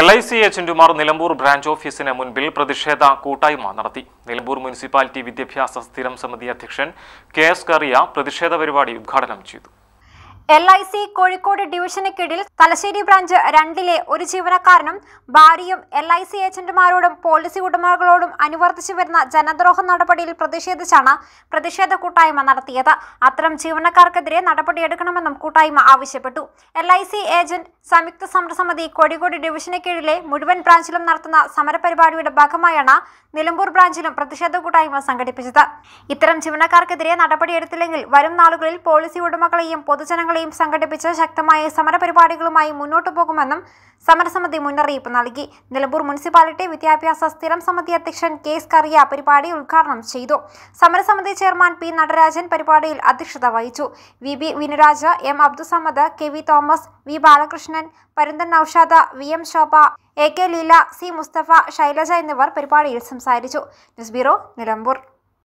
L I C ഏജന്റുമാർ Nilambur branch ഓഫീസിന് മുൻപിൽ പ്രതിഷേധ കൂട്ടായ്മ നടത്തി നിലമ്പൂർ മുനിസിപ്പാലിറ്റി വിദ്യാഭ്യാസ സ്ഥിരം സമിതി അധ്യക്ഷൻ കെ എസ് കറിയ പ്രതിഷേധ പരിപാടി ഉദ്ഘാടനം ചെയ്തു എൽ ഐ സി കോഴിക്കോട് ഡിവിഷന് കീഴിൽ തലശ്ശേരി ബ്രാഞ്ച് രണ്ടിലെ ഒരു ജീവനക്കാരനും ഭാര്യയും എൽ ഐ സി ഏജന്റുമാരോടും പോളിസി ഉടമകളോടും അനുവർത്തിച്ചു വരുന്ന ജനദ്രോഹ നടപടിയിൽ പ്രതിഷേധിച്ചാണ് പ്രതിഷേധ കൂട്ടായ്മ നടത്തിയത് അത്തരം ജീവനക്കാർക്കെതിരെ നടപടിയെടുക്കണമെന്നും കൂട്ടായ്മ ആവശ്യപ്പെട്ടു എൽ ഐ സി ഏജന്റ് സംയുക്ത സമരസമിതി കോഴിക്കോട് ഡിവിഷന് കീഴിലെ മുഴുവൻ ബ്രാഞ്ചിലും നടത്തുന്ന സമരപരിപാടിയുടെ ഭാഗമായാണ് നിലമ്പൂർ ബ്രാഞ്ചിലും പ്രതിഷേധ കൂട്ടായ്മ സംഘടിപ്പിച്ചത് ഇത്തരം ജീവനക്കാർക്കെതിരെ നടപടിയെടുത്തില്ലെങ്കിൽ വരും നാളുകളിൽ പോളിസി ഉടമകളെയും പൊതുജനങ്ങളെയും പരിപാടിയും സംഘടിപ്പിച്ച് ശക്തമായ സമരപരിപാടികളുമായി മുന്നോട്ടു പോകുമെന്നും സമരസമിതി മുന്നറിയിപ്പ് നൽകി നിലമ്പൂർ മുനിസിപ്പാലിറ്റി വിദ്യാഭ്യാസ സ്ഥിരം സമിതി അധ്യക്ഷൻ കെ എസ് കറിയ പരിപാടി ഉദ്ഘാടനം ചെയ്തു സമരസമിതി ചെയർമാൻ പി നടരാജൻ പരിപാടിയിൽ അധ്യക്ഷത വഹിച്ചു V B Vinuraja M Abdussamad K V Thomas V Balakrishnan Parunthan Naushad V M Shobha A K Leela C Mustafa Shailaja എന്നിവർ പരിപാടിയിൽ സംസാരിച്ചു ന്യൂസ് ബ്യൂറോ നിലമ്പൂർ